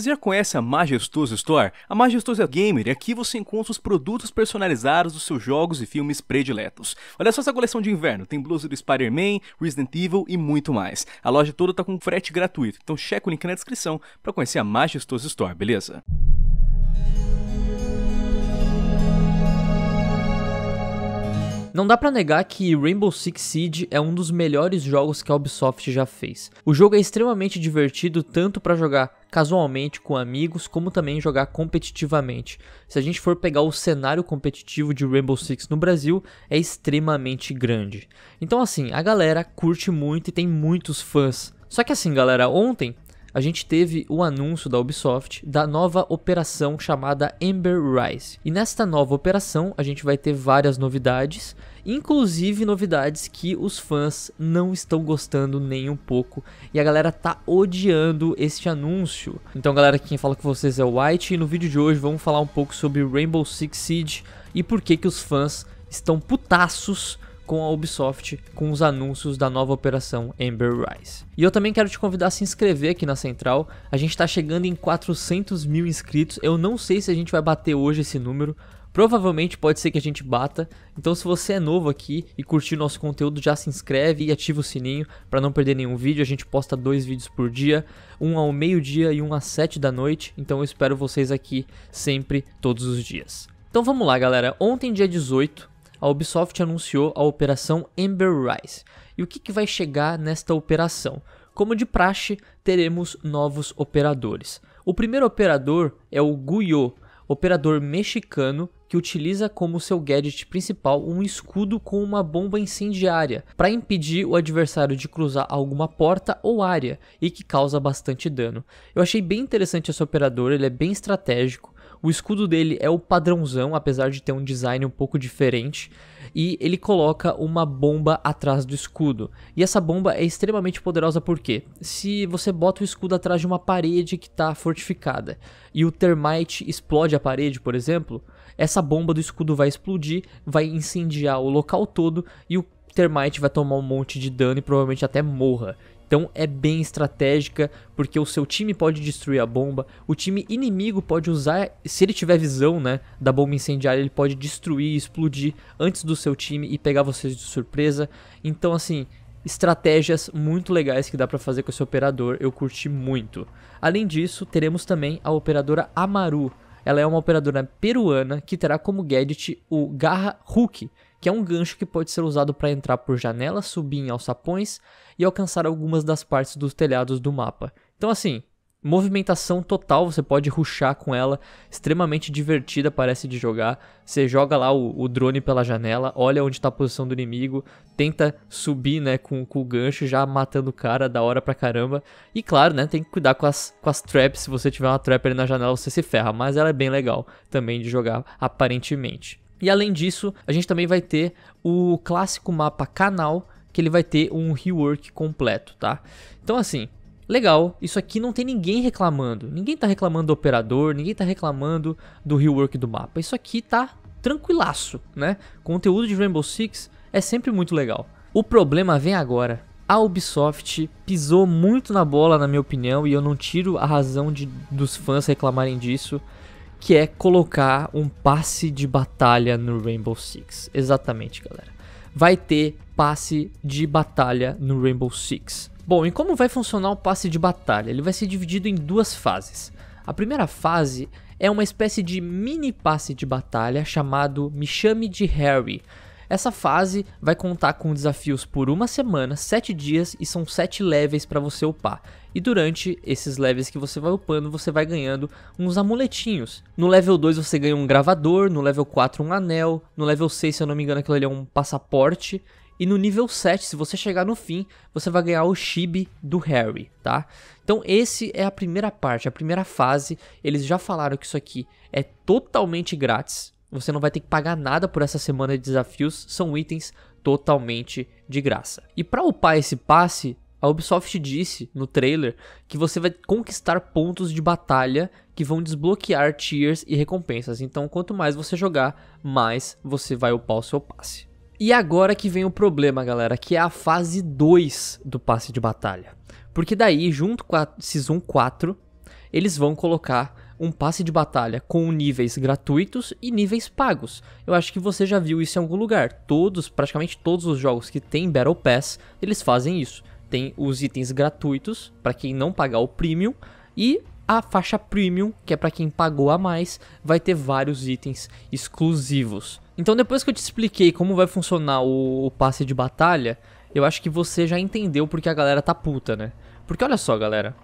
Você já conhece a Majestoso Store? A Majestoso é gamer e aqui você encontra os produtos personalizados dos seus jogos e filmes prediletos. Olha só essa coleção de inverno, tem blusa do Spider-Man, Resident Evil e muito mais. A loja toda tá com frete gratuito, então checa o link na descrição para conhecer a Majestoso Store, beleza? Não dá para negar que Rainbow Six Siege é um dos melhores jogos que a Ubisoft já fez. O jogo é extremamente divertido tanto para jogar casualmente com amigos, como também jogar competitivamente. Se a gente for pegar o cenário competitivo de Rainbow Six no Brasil, é extremamente grande. Então assim, a galera curte muito e tem muitos fãs. Só que assim, galera, ontem a gente teve o anúncio da Ubisoft da nova operação chamada Ember Rise. E nesta nova operação, a gente vai ter várias novidades, inclusive novidades que os fãs não estão gostando nem um pouco e a galera tá odiando este anúncio. Então, galera, quem fala com vocês é o White e no vídeo de hoje vamos falar um pouco sobre Rainbow Six Siege e por que que os fãs estão putaços com a Ubisoft com os anúncios da nova operação Amber Rise. E eu também quero te convidar a se inscrever aqui na Central. A gente está chegando em 400 mil inscritos. Eu não sei se a gente vai bater hoje esse número. Provavelmente pode ser que a gente bata. Então, se você é novo aqui e curtiu nosso conteúdo, já se inscreve e ativa o sininho para não perder nenhum vídeo. A gente posta dois vídeos por dia, um ao meio-dia e um às sete da noite. Então, eu espero vocês aqui sempre, todos os dias. Então, vamos lá, galera. Ontem, dia 18, a Ubisoft anunciou a operação Ember Rise. E o que, que vai chegar nesta operação? Como de praxe, teremos novos operadores. O primeiro operador é o Guyo, operador mexicano que utiliza como seu gadget principal um escudo com uma bomba incendiária para impedir o adversário de cruzar alguma porta ou área e que causa bastante dano. Eu achei bem interessante esse operador, ele é bem estratégico o escudo dele é o padrãozão, apesar de ter um design um pouco diferente, e ele coloca uma bomba atrás do escudo. E essa bomba é extremamente poderosa porque se você bota o escudo atrás de uma parede que está fortificada e o termite explode a parede, por exemplo, essa bomba do escudo vai explodir, vai incendiar o local todo e o Termite vai tomar um monte de dano e provavelmente até morra. Então é bem estratégica, porque o seu time pode destruir a bomba, o time inimigo pode usar, se ele tiver visão, né, da bomba incendiária, ele pode destruir, explodir antes do seu time e pegar vocês de surpresa. Então assim, estratégias muito legais que dá para fazer com esse operador, eu curti muito. Além disso, teremos também a operadora Amaru. Ela é uma operadora peruana que terá como gadget o Garra Hulk, que é um gancho que pode ser usado para entrar por janelas, subir em alçapões e alcançar algumas das partes dos telhados do mapa. Então, assim, movimentação total, você pode ruxar com ela, extremamente divertida parece de jogar. Você joga lá o, o drone pela janela, olha onde está a posição do inimigo, tenta subir né, com, com o gancho, já matando o cara, da hora pra caramba. E claro, né, tem que cuidar com as, com as traps, se você tiver uma trap ali na janela você se ferra, mas ela é bem legal também de jogar, aparentemente. E além disso, a gente também vai ter o clássico mapa canal, que ele vai ter um rework completo, tá? Então assim, legal, isso aqui não tem ninguém reclamando. Ninguém tá reclamando do operador, ninguém tá reclamando do rework do mapa. Isso aqui tá tranquilaço, né? Conteúdo de Rainbow Six é sempre muito legal. O problema vem agora. A Ubisoft pisou muito na bola, na minha opinião, e eu não tiro a razão de, dos fãs reclamarem disso que é colocar um passe de batalha no Rainbow Six. Exatamente, galera. Vai ter passe de batalha no Rainbow Six. Bom, e como vai funcionar o passe de batalha? Ele vai ser dividido em duas fases. A primeira fase é uma espécie de mini passe de batalha chamado Me Chame de Harry, essa fase vai contar com desafios por uma semana, 7 dias e são 7 levels para você upar. E durante esses levels que você vai upando, você vai ganhando uns amuletinhos. No level 2 você ganha um gravador, no level 4 um anel, no level 6, se eu não me engano, aquilo ali é um passaporte. E no nível 7, se você chegar no fim, você vai ganhar o chibi do Harry, tá? Então esse é a primeira parte, a primeira fase. Eles já falaram que isso aqui é totalmente grátis, você não vai ter que pagar nada por essa semana de desafios, são itens totalmente de graça. E para upar esse passe, a Ubisoft disse no trailer que você vai conquistar pontos de batalha que vão desbloquear tiers e recompensas. Então, quanto mais você jogar, mais você vai upar o seu passe. E agora que vem o problema, galera, que é a fase 2 do passe de batalha. Porque daí, junto com a Season 4, eles vão colocar um passe de batalha com níveis gratuitos e níveis pagos. Eu acho que você já viu isso em algum lugar. Todos, praticamente todos os jogos que tem Battle Pass, eles fazem isso. Tem os itens gratuitos para quem não pagar o premium e a faixa premium, que é para quem pagou a mais, vai ter vários itens exclusivos. Então depois que eu te expliquei como vai funcionar o, o passe de batalha, eu acho que você já entendeu porque a galera tá puta, né? Porque olha só, galera,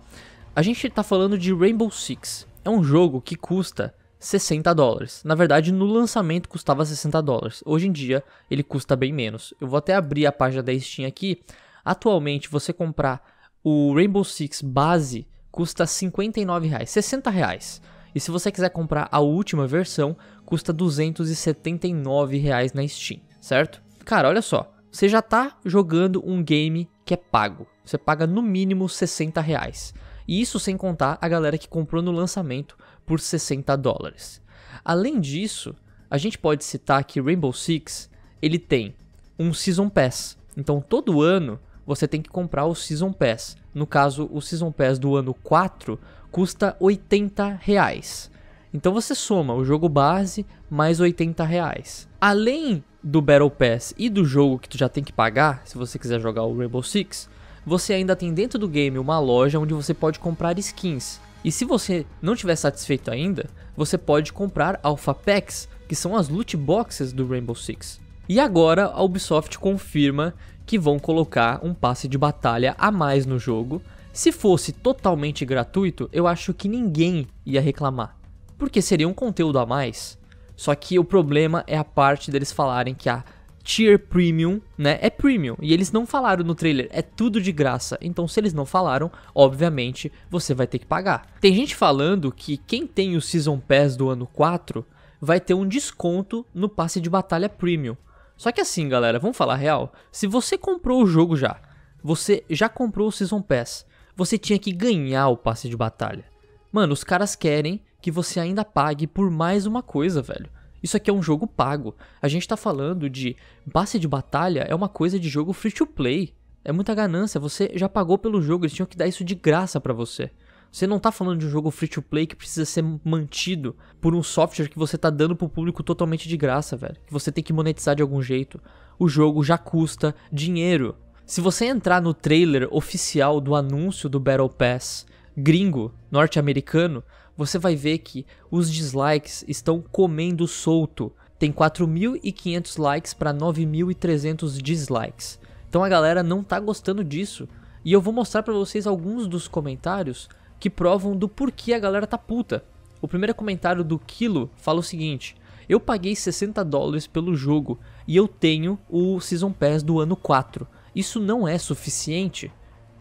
a gente tá falando de Rainbow Six, é um jogo que custa 60 dólares. Na verdade, no lançamento custava 60 dólares. Hoje em dia, ele custa bem menos. Eu vou até abrir a página da Steam aqui. Atualmente, você comprar o Rainbow Six base custa 59 reais, 60 reais. E se você quiser comprar a última versão, custa 279 reais na Steam, certo? Cara, olha só, você já está jogando um game que é pago. Você paga no mínimo 60 reais. E isso sem contar a galera que comprou no lançamento por 60 dólares. Além disso, a gente pode citar que Rainbow Six ele tem um Season Pass. Então todo ano você tem que comprar o Season Pass. No caso, o Season Pass do ano 4 custa 80 reais. Então você soma o jogo base mais 80 reais. Além do Battle Pass e do jogo que tu já tem que pagar, se você quiser jogar o Rainbow Six, você ainda tem dentro do game uma loja onde você pode comprar skins. E se você não estiver satisfeito ainda, você pode comprar Alpha Packs, que são as loot boxes do Rainbow Six. E agora a Ubisoft confirma que vão colocar um passe de batalha a mais no jogo. Se fosse totalmente gratuito, eu acho que ninguém ia reclamar, porque seria um conteúdo a mais. Só que o problema é a parte deles falarem que a tier premium, né? É premium. E eles não falaram no trailer, é tudo de graça. Então, se eles não falaram, obviamente você vai ter que pagar. Tem gente falando que quem tem o Season Pass do ano 4 vai ter um desconto no passe de batalha premium. Só que assim, galera, vamos falar real. Se você comprou o jogo já, você já comprou o Season Pass, você tinha que ganhar o passe de batalha. Mano, os caras querem que você ainda pague por mais uma coisa, velho. Isso aqui é um jogo pago. A gente tá falando de passe de batalha é uma coisa de jogo free to play. É muita ganância, você já pagou pelo jogo, eles tinham que dar isso de graça para você. Você não tá falando de um jogo free to play que precisa ser mantido por um software que você tá dando pro público totalmente de graça, velho. Que você tem que monetizar de algum jeito. O jogo já custa dinheiro. Se você entrar no trailer oficial do anúncio do Battle Pass gringo, norte-americano, você vai ver que os dislikes estão comendo solto. Tem 4.500 likes para 9.300 dislikes. Então a galera não tá gostando disso. E eu vou mostrar para vocês alguns dos comentários que provam do porquê a galera tá puta. O primeiro comentário do Kilo fala o seguinte: Eu paguei 60 dólares pelo jogo e eu tenho o Season Pass do ano 4. Isso não é suficiente?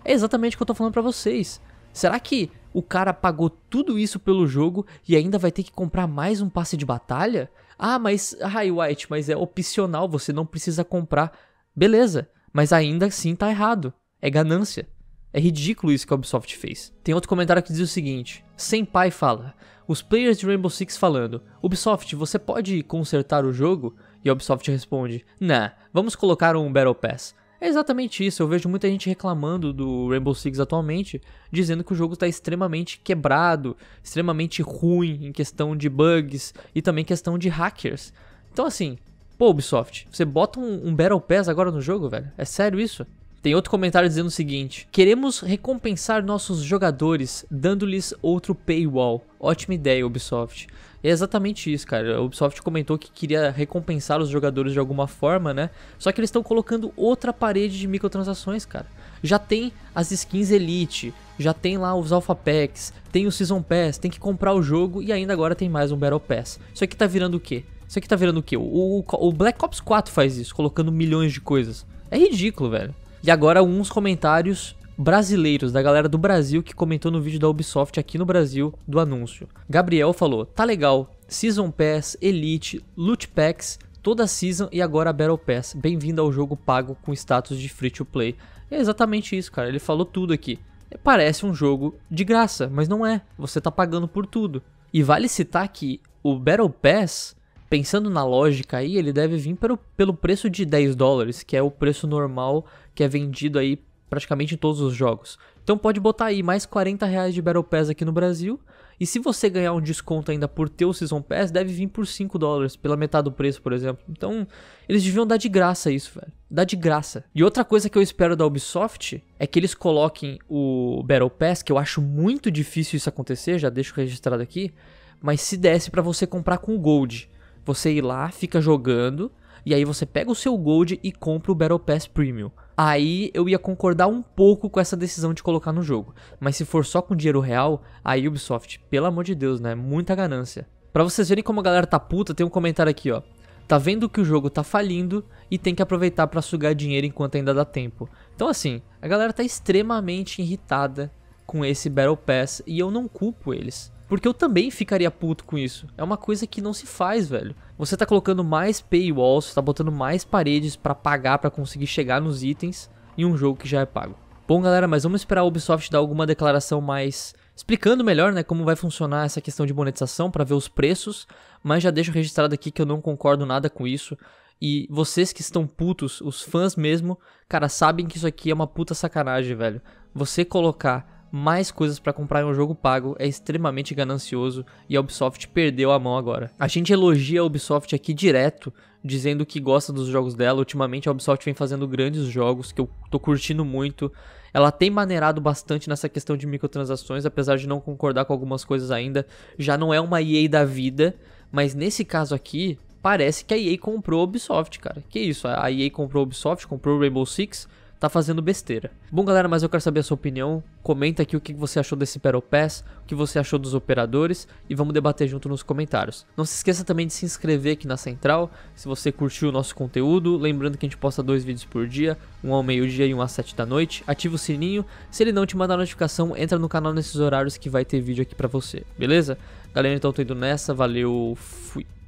É exatamente o que eu tô falando para vocês. Será que o cara pagou tudo isso pelo jogo e ainda vai ter que comprar mais um passe de batalha? Ah, mas, Ray White, mas é opcional, você não precisa comprar. Beleza, mas ainda assim tá errado. É ganância. É ridículo isso que a Ubisoft fez. Tem outro comentário que diz o seguinte: Sem pai fala, os players de Rainbow Six falando, Ubisoft, você pode consertar o jogo? E a Ubisoft responde: Nah, vamos colocar um Battle Pass. É exatamente isso. Eu vejo muita gente reclamando do Rainbow Six atualmente, dizendo que o jogo está extremamente quebrado, extremamente ruim em questão de bugs e também questão de hackers. Então, assim, pô, Ubisoft, você bota um, um Battle Pass agora no jogo, velho? É sério isso? Tem outro comentário dizendo o seguinte: queremos recompensar nossos jogadores dando-lhes outro paywall. Ótima ideia, Ubisoft. É exatamente isso, cara. A Ubisoft comentou que queria recompensar os jogadores de alguma forma, né? Só que eles estão colocando outra parede de microtransações, cara. Já tem as skins Elite, já tem lá os Alpha Packs, tem o Season Pass, tem que comprar o jogo e ainda agora tem mais um Battle Pass. Isso aqui tá virando o quê? Isso aqui tá virando o quê? O, o, o Black Ops 4 faz isso, colocando milhões de coisas. É ridículo, velho. E agora uns comentários brasileiros, da galera do Brasil que comentou no vídeo da Ubisoft aqui no Brasil do anúncio. Gabriel falou: tá legal, Season Pass, Elite, Loot Packs, toda a Season e agora a Battle Pass. Bem-vindo ao jogo pago com status de free to play. É exatamente isso, cara, ele falou tudo aqui. É, parece um jogo de graça, mas não é, você tá pagando por tudo. E vale citar que o Battle Pass pensando na lógica aí, ele deve vir pelo, pelo preço de 10 dólares, que é o preço normal que é vendido aí praticamente em todos os jogos. Então pode botar aí mais 40 reais de Battle Pass aqui no Brasil. E se você ganhar um desconto ainda por ter o Season Pass, deve vir por 5 dólares, pela metade do preço, por exemplo. Então, eles deviam dar de graça isso, velho. Dá de graça. E outra coisa que eu espero da Ubisoft é que eles coloquem o Battle Pass, que eu acho muito difícil isso acontecer, já deixo registrado aqui. Mas se desse para você comprar com Gold, você ir lá, fica jogando, e aí você pega o seu Gold e compra o Battle Pass Premium. Aí eu ia concordar um pouco com essa decisão de colocar no jogo, mas se for só com dinheiro real, a Ubisoft, pelo amor de Deus, né? Muita ganância. Pra vocês verem como a galera tá puta, tem um comentário aqui, ó. Tá vendo que o jogo tá falindo e tem que aproveitar para sugar dinheiro enquanto ainda dá tempo. Então assim, a galera tá extremamente irritada com esse Battle Pass e eu não culpo eles. Porque eu também ficaria puto com isso. É uma coisa que não se faz, velho. Você tá colocando mais paywalls, você tá botando mais paredes para pagar para conseguir chegar nos itens em um jogo que já é pago. Bom, galera, mas vamos esperar a Ubisoft dar alguma declaração mais explicando melhor, né, como vai funcionar essa questão de monetização para ver os preços, mas já deixo registrado aqui que eu não concordo nada com isso. E vocês que estão putos, os fãs mesmo, cara, sabem que isso aqui é uma puta sacanagem, velho. Você colocar mais coisas para comprar em um jogo pago é extremamente ganancioso e a Ubisoft perdeu a mão agora. A gente elogia a Ubisoft aqui direto, dizendo que gosta dos jogos dela. Ultimamente a Ubisoft vem fazendo grandes jogos que eu tô curtindo muito. Ela tem maneirado bastante nessa questão de microtransações, apesar de não concordar com algumas coisas ainda. Já não é uma EA da vida, mas nesse caso aqui, parece que a EA comprou a Ubisoft, cara. Que isso? A EA comprou a Ubisoft, comprou o Rainbow Six, tá fazendo besteira. Bom, galera, mas eu quero saber a sua opinião. Comenta aqui o que você achou desse Battle Pass, o que você achou dos operadores e vamos debater junto nos comentários. Não se esqueça também de se inscrever aqui na Central, se você curtiu o nosso conteúdo. Lembrando que a gente posta dois vídeos por dia, um ao meio-dia e um às sete da noite. Ativa o sininho. Se ele não te mandar notificação, entra no canal nesses horários que vai ter vídeo aqui pra você, beleza? Galera, então tô indo nessa. Valeu, fui.